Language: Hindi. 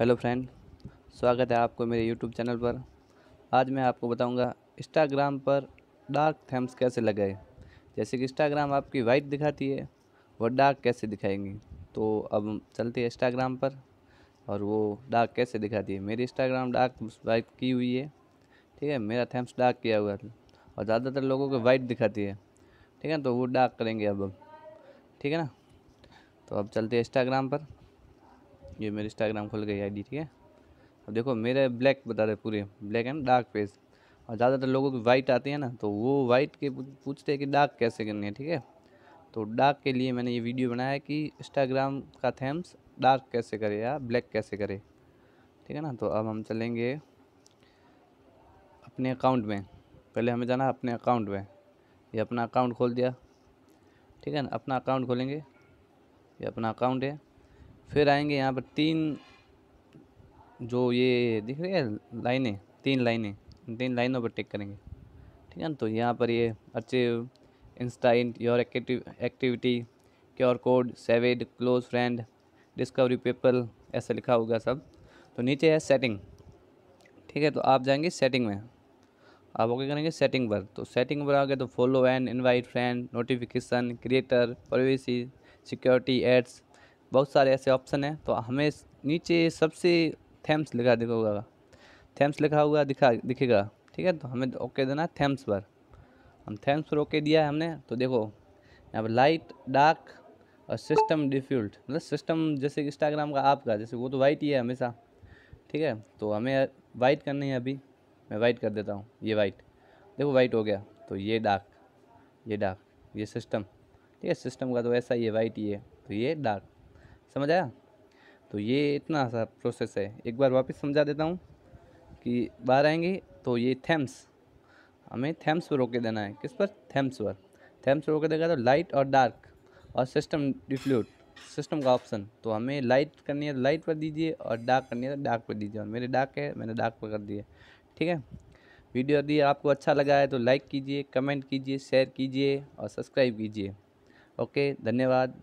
हेलो फ्रेंड स्वागत है आपको मेरे यूट्यूब चैनल पर आज मैं आपको बताऊंगा इंस्टाग्राम पर डार्क थेम्स कैसे लगाए जैसे कि इंस्टाग्राम आपकी वाइट दिखाती है वो डार्क कैसे दिखाएंगी तो अब चलते हैं इंस्टाग्राम पर और वो डार्क कैसे दिखाती है मेरी इंस्टाग्राम डार्क वाइट की हुई है ठीक है मेरा थेम्स डार्क किया हुआ है और ज़्यादातर लोगों को वाइट दिखाती है ठीक है तो वो डार्क करेंगे अब ठीक है ना तो अब चलते हैं इंस्टाग्राम पर ये मेरे इंस्टाग्राम खुल गई आईडी ठीक है अब देखो मेरे ब्लैक बता रहे पूरे ब्लैक एंड डार्क फेस और ज़्यादातर लोगों की वाइट आती है ना तो वो वाइट के पूछते हैं कि डार्क कैसे करनी है ठीक है तो डार्क के लिए मैंने ये वीडियो बनाया है कि इंस्टाग्राम का थेम्स डार्क कैसे करे या ब्लैक कैसे करे ठीक है ना तो अब हम चलेंगे अपने अकाउंट में पहले हमें जाना अपने अकाउंट में ये अपना अकाउंट खोल दिया ठीक है ना अपना अकाउंट खोलेंगे ये अपना अकाउंट है फिर आएंगे यहाँ पर तीन जो ये दिख रही है लाइनें तीन लाइनें तीन लाइनों पर टिक करेंगे ठीक है ना तो यहाँ पर ये अच्छे insights your active activity QR code saved close friend discovery paper ऐसा लिखा होगा सब तो नीचे है सेटिंग ठीक है तो आप जाएंगे सेटिंग में आप ओके करेंगे सेटिंग पर तो सेटिंग पर आ गए तो follow and invite friend notification creator privacy security ads बहुत सारे ऐसे ऑप्शन हैं तो हमें नीचे सबसे थैम्स लिखा दिखा होगा थैम्स लिखा हुआ दिखा दिखेगा ठीक है तो हमें ओके देना है थैम्स पर हम थैम्स पर ओके दिया है हमने तो देखो यहाँ पर लाइट डार्क और सिस्टम डिफ्यूल्ट मतलब सिस्टम जैसे इंस्टाग्राम का आपका जैसे वो तो वाइट ही है हमेशा ठीक है तो हमें वाइट करनी है अभी मैं वाइट कर देता हूँ ये वाइट देखो वाइट हो गया तो ये डार्क ये डार्क ये सिस्टम ठीक है सिस्टम का तो ऐसा ही है वाइट ही है तो ये डार्क समझ आया तो ये इतना सा प्रोसेस है एक बार वापस समझा देता हूँ कि बाहर आएंगे तो ये थेम्स हमें थेम्स पर रोके देना है किस पर थेम्स पर थेम्स पर रोके देगा तो लाइट और डार्क और सिस्टम डिफ्ल्यूट सिस्टम का ऑप्शन तो हमें लाइट करनी है लाइट तो पर दीजिए और डार्क करनी है तो डार्क पर दीजिए और मेरे डार्क है मैंने डार्क पर कर दिए ठीक है वीडियो यदि आपको अच्छा लगा है तो लाइक कीजिए कमेंट कीजिए शेयर कीजिए और सब्सक्राइब कीजिए ओके धन्यवाद